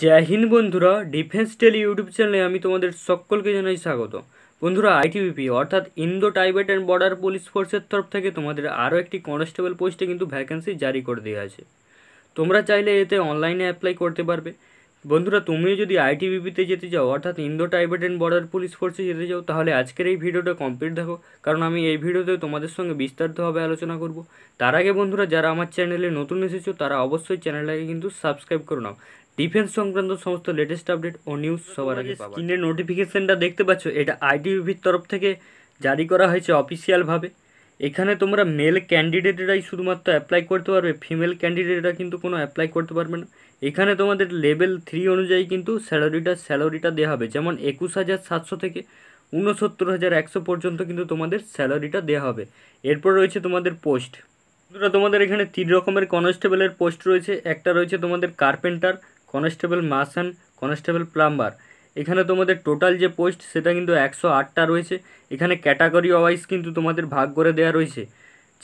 জয় হিন্দ বন্ধুরা defence tele YouTube চ্যানেলে আমি তোমাদের সকলকে জানাই স্বাগত বন্ধুরা আইটিবিপি অর্থাৎ ইন্দো টাইবেট বর্ডার পুলিশ ফোর্সের তরফ থেকে তোমাদের আরও একটি কনস্টেবল পোস্টে কিন্তু ভ্যাকেন্সি জারি করে দেওয়া আছে তোমরা চাইলে এতে অনলাইনে অ্যাপ্লাই করতে পারবে বন্ধুরা তুমিও যদি আইটিবিপিতে যেতে চাও অর্থাৎ ইন্দো টাইবেট বর্ডার পুলিশ ফোর্সে যেতে চাও তাহলে আজকের এই ভিডিওটা কমপ্লিট দেখো কারণ আমি এই ভিডিওতে তোমাদের সঙ্গে বিস্তারিতভাবে আলোচনা করব তার আগে বন্ধুরা যারা আমার চ্যানেলে নতুন এসেছো তারা অবশ্যই চ্যানেলটাকে কিন্তু সাবস্ক্রাইব করে নাও ডিফেন্স সংক্রান্ত সমস্ত লেটেস্ট আপডেট ও নিউজ সবার আগে স্ক্রিনের নোটিফিকেশনটা দেখতে পাচ্ছ এটা আইটিভির তরফ থেকে জারি করা হয়েছে অফিসিয়ালভাবে এখানে তোমরা মেল ক্যান্ডিডেটরাই শুধুমাত্র অ্যাপ্লাই করতে পারবে ফিমেল ক্যান্ডিডেটরা কিন্তু কোনো অ্যাপ্লাই করতে পারবে না এখানে তোমাদের লেভেল থ্রি অনুযায়ী কিন্তু স্যালারিটা স্যালারিটা দেওয়া হবে যেমন একুশ হাজার সাতশো থেকে উনসত্তর হাজার একশো পর্যন্ত কিন্তু তোমাদের স্যালারিটা দেওয়া হবে এরপর রয়েছে তোমাদের পোস্ট তোমাদের এখানে তিন রকমের কনস্টেবলের পোস্ট রয়েছে একটা রয়েছে তোমাদের carpenter constable mason constable plumber এখানে তোমাদের টোটাল যে পোস্ট সেটা কিন্তু একশো আটটা রয়েছে এখানে ক্যাটাগরি ওয়াইজ কিন্তু তোমাদের ভাগ করে দেওয়া রয়েছে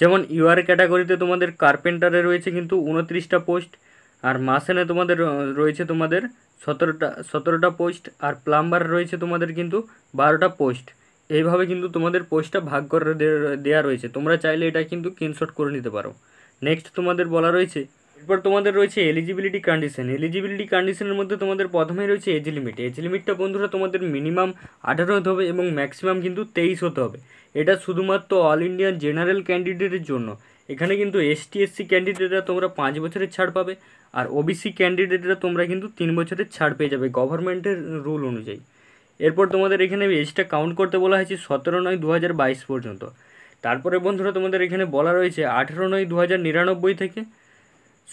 যেমন ইউআর ক্যাটাগরিতে তোমাদের কার্পেন্টারে রয়েছে কিন্তু উনত্রিশটা পোস্ট আর মাসেনে তোমাদের রয়েছে তোমাদের সতেরোটা সতেরোটা পোস্ট আর প্লাম্বার রয়েছে তোমাদের কিন্তু বারোটা পোস্ট এইভাবে কিন্তু তোমাদের পোস্টটা ভাগ করে দেওয়া রয়েছে তোমরা চাইলে এটা কিন্তু কিনশট করে নিতে পারো নেক্সট তোমাদের বলা রয়েছে এরপর তোমাদের রয়েছে এলিজিবিলিটি কন্ডিশন এলিজিবিলিটি কন্ডিশনের মধ্যে তোমাদের প্রথমেই রয়েছে এজ লিমিট এজ লিমিটটা বন্ধুরা তোমাদের মিনিমাম আঠারো হতে হবে এবং ম্যাক্সিমাম কিন্তু তেইশ হতে হবে এটা শুধুমাত্র অল ইন্ডিয়ান জেনারেল ক্যান্ডিডেটের জন্য এখানে কিন্তু এসটি এসসি ক্যান্ডিডেটরা তোমরা পাঁচ বছরের ছাড় পাবে আর ওবিসি ক্যান্ডিডেটরা তোমরা কিন্তু তিন বছরের ছাড় পেয়ে যাবে গভর্নমেন্টের রুল অনুযায়ী এরপর তোমাদের এখানে এজটা কাউন্ট করতে বলা হয়েছে সতেরো নয় দু হাজার বাইশ পর্যন্ত তারপরে বন্ধুরা তোমাদের এখানে বলা রয়েছে আঠেরো নয় দু হাজার নিরানব্বই থেকে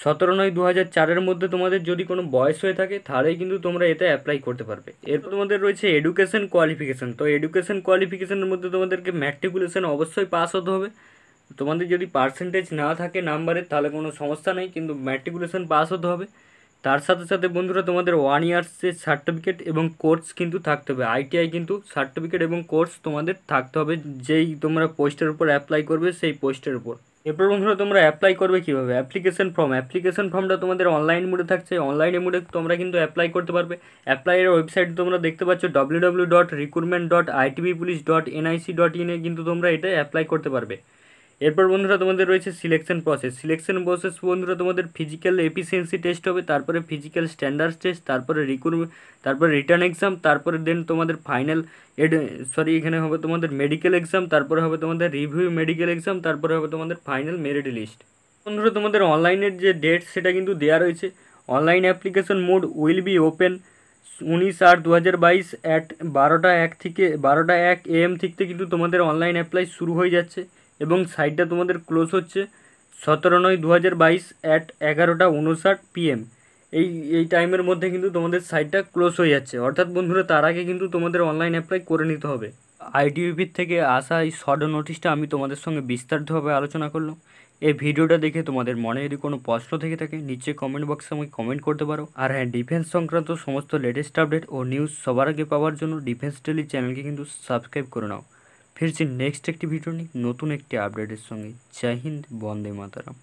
সতেরো নয় দু হাজার চারের মধ্যে তোমাদের যদি কোনো বয়স হয়ে থাকে তাহলেই কিন্তু তোমরা এতে অ্যাপ্লাই করতে পারবে এরপর তোমাদের রয়েছে এডুকেশন কোয়ালিফিকেশান তো এডুকেশন কোয়ালিফিকেশানের মধ্যে তোমাদেরকে ম্যাট্রিকুলেশান অবশ্যই পাস হতে হবে তোমাদের যদি পার্সেন্টেজ না থাকে নাম্বারে তাহলে কোনো সমস্যা নেই কিন্তু ম্যাট্রিকুলেশান পাস হতে হবে তার সাথে সাথে বন্ধুরা তোমাদের ওয়ান ইয়ার্সের সার্টিফিকেট এবং কোর্স কিন্তু থাকতে হবে আইটিআই কিন্তু সার্টিফিকেট এবং কোর্স তোমাদের থাকতে হবে যেই তোমরা পোস্টের উপর অ্যাপ্লাই করবে সেই পোস্টের উপর এরপর বন্ধুরা তোমরা অ্যাপ্লাই করবে কীভাবে অ্যাপ্লিকেশন ফর্ম অ্যাপ্লিকেশন ফর্মটা তোমাদের অনলাইন মোডে থাকছে অনলাইনে মোডে তোমরা কিন্তু অ্যাপ্লাই করতে পারবে অ্যাপ্লাইয়ের ওয়েবসাইট তোমরা দেখতে পাচ্ছ W dot recruitment dot ITV police dot NIC dot ইনে কিন্তু তোমরা এটা অ্যাপ্লাই করতে পারবে এরপর বন্ধুরা তোমাদের রয়েছে সিলেকশন প্রসেস সিলেকশন প্রসেস বন্ধুরা তোমাদের ফিজিক্যাল এফিসিয়েন্সি টেস্ট হবে তারপরে ফিজিক্যাল স্ট্যান্ডার্ড টেস্ট তারপরে রিক্রুটমেন্ট তারপরে রিটার্ন এক্সাম তারপরে দেন তোমাদের ফাইনাল এড সরি এখানে হবে তোমাদের মেডিকেল এক্সাম তারপরে হবে তোমাদের রিভিউ মেডিকেল এক্সাম তারপরে হবে তোমাদের ফাইনাল মেরিট লিস্ট বন্ধুরা তোমাদের অনলাইনের যে ডেট সেটা কিন্তু দেওয়া রয়েছে online application mode will be open উনিশ আট দু হাজার বাইশ অ্যাট বারোটা এক থেকে বারোটা এক এম থেকে কিন্তু তোমাদের অনলাইন অ্যাপ্লাই শুরু হয়ে যাচ্ছে এবং সাইটটা তোমাদের ক্লোজ হচ্ছে সতেরো নয় দু হাজার বাইশ অ্যাট এগারোটা উনষাট পিএম এই এই টাইমের মধ্যে কিন্তু তোমাদের সাইটটা ক্লোজ হয়ে যাচ্ছে অর্থাৎ বন্ধুরা তার আগে কিন্তু তোমাদের অনলাইন অ্যাপ্লাই করে নিতে হবে আইটিভিপির থেকে আসা এই শর্ট নোটিশটা আমি তোমাদের সঙ্গে বিস্তারিতভাবে আলোচনা করলাম এই ভিডিওটা দেখে তোমাদের মনে যদি কোনো প্রশ্ন থেকে থাকে নিচে কমেন্ট বক্সে আমাকে কমেন্ট করতে পারো আর হ্যাঁ ডিফেন্স সংক্রান্ত সমস্ত লেটেস্ট আপডেট ও নিউজ সবার আগে পাওয়ার জন্য ডিফেন্স ডেলি চ্যানেলকে কিন্তু সাবস্ক্রাইব করে নাও ফিরছি নেক্সট একটি ভিডিও নিয়ে নতুন একটি আপডেটের সঙ্গে জয় হিন্দ বন্দে মাতারাম